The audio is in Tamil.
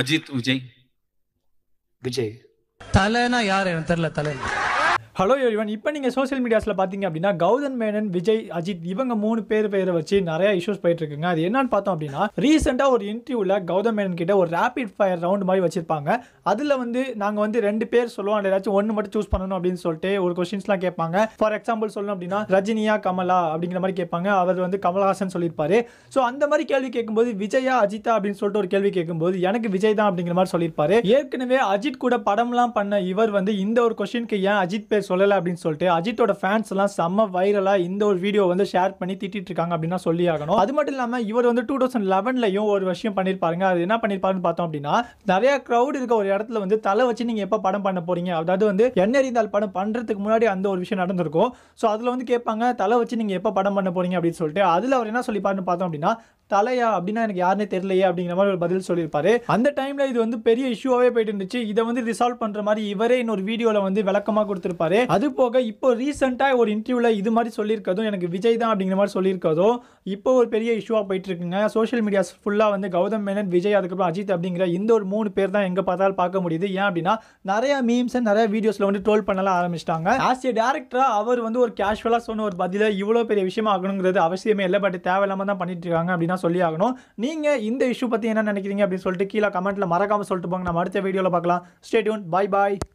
அஜித் விஜய் விஜய் தலைனா யாரு தெரியல தலை ஹலோ எவ்ரிவன் இப்போ நீங்கள் சோஷியல் மீடியாஸில் பார்த்தீங்க அப்படின்னா கௌதம் மேனன் விஜய் அஜித் இவங்க மூணு பேர் பேரை வச்சு நிறைய இஷ்யூஸ் போயிட்டு இருக்குங்க அது என்னன்னு பார்த்தோம் அப்படின்னா ரீசெண்டாக ஒரு இன்டர்வியூவில் கௌதம் மேனன் கிட்ட ஒரு ரேப்பிட் ஃபயர் ரவுண்ட் மாதிரி வச்சிருப்பாங்க அதில் வந்து நாங்கள் வந்து ரெண்டு பேர் சொல்லுவோம் அந்த ஏதாச்சும் ஒன்று மட்டும் சூஸ் பண்ணணும் அப்படின்னு சொல்லிட்டு ஒரு கொஸ்டின்ஸ்லாம் கேட்பாங்க ஃபார் எக்ஸாம்பிள் சொல்லணும் அப்படின்னா ரஜினியா கமலா அப்படிங்கிற மாதிரி கேட்பாங்க அவர் வந்து கமலஹாசன் சொல்லியிருப்பாரு ஸோ அந்த மாதிரி கேள்வி கேட்கும்போது விஜயா அஜித்தா அப்படின்னு சொல்லிட்டு ஒரு கேள்வி கேட்கும்போது எனக்கு விஜய் தான் அப்படிங்கிற மாதிரி சொல்லியிருப்பாரு ஏற்கனவே அஜித் கூட படம்லாம் பண்ண இவர் வந்து இந்த ஒரு கொஸ்டினுக்கு ஏன் அஜித் பேர் சொல்லலை அப்படின்னு சொல்லிட்டு அஜித்தோட ஃபேன்ஸ் எல்லாம் செம்ம வைரலாக இந்த ஒரு வீடியோ வந்து ஷேர் பண்ணி திட்டிட்டு இருக்காங்க அப்படின்னா சொல்லி ஆகணும் அது மட்டும் இல்லாமல் இவர் வந்து டூ தௌசண்ட் லெவன்லையும் ஒரு விஷயம் பண்ணிருப்பாருங்க அது என்ன பண்ணியிருப்பாருன்னு பார்த்தோம் அப்படின்னா நிறைய க்ரௌட் இருக்க ஒரு இடத்துல வந்து தலை வச்சு நீங்கள் எப்போ படம் பண்ண போறீங்க அதாவது வந்து என்ன இருந்தால் படம் பண்ணுறதுக்கு முன்னாடி அந்த ஒரு விஷயம் நடந்திருக்கும் ஸோ அதில் வந்து கேட்பாங்க தலை வச்சு நீங்கள் எப்போ படம் பண்ண போறீங்க அப்படின்னு சொல்லிட்டு அதில் அவர் என்ன சொல்லிப்பாருன்னு பார்த்தோம் அப்படின்னா தலையா அப்படின்னா எனக்கு யாருனே தெரியலையே அப்படிங்கிற மாதிரி ஒரு பதில் சொல்லியிருப்பாரு அந்த டைம்ல இது வந்து பெரிய இஷ்யூவாகவே போயிட்டு இருந்துச்சு இதை வந்து ரிசால்வ் பண்ற மாதிரி இவரே இன்னொரு வீடியோவில் வந்து விளக்கமாக கொடுத்துருப்பாரு அது போக இப்போ ரீசெண்டாக ஒரு இன்டர்வியூவில் இது மாதிரி சொல்லியிருக்கதும் எனக்கு விஜய் தான் அப்படிங்கிற மாதிரி சொல்லியிருக்கதும் இப்போ ஒரு பெரிய இஷ்யூவாக போயிட்டு இருக்குங்க சோஷியல் மீடியாஸ் ஃபுல்லாக வந்து கௌதம் மேனன் விஜய் அதுக்கப்புறம் அஜித் அப்படிங்கிற இந்த ஒரு மூணு பேர் தான் எங்கே பார்த்தாலும் பார்க்க முடியுது ஏன் அப்படின்னா நிறைய மீம்ஸ் நிறைய வீடியோஸில் வந்து ட்ரோல் பண்ணலாம் ஆரம்பிச்சிட்டாங்க ஆஸ் ஏ டேரக்டராக அவர் வந்து ஒரு கேஷுவலாக சொன்ன ஒரு பதில இவ்வளோ பெரிய விஷயம் ஆகணுங்கிறது அவசியமே இல்லை பட் தேவையில்லாமல் தான் பண்ணிட்டு இருக்காங்க அப்படின்னா தான் சொல்லி ஆகணும் நீங்கள் இந்த இஷ்யூ பற்றி என்ன நினைக்கிறீங்க அப்படின்னு சொல்லிட்டு கீழே கமெண்ட்டில் மறக்காமல் சொல்லிட்டு போங்க நம்ம அடுத்த வீடியோவில் பார்க்கலாம் ஸ்டேட்யூன் பாய் பாய்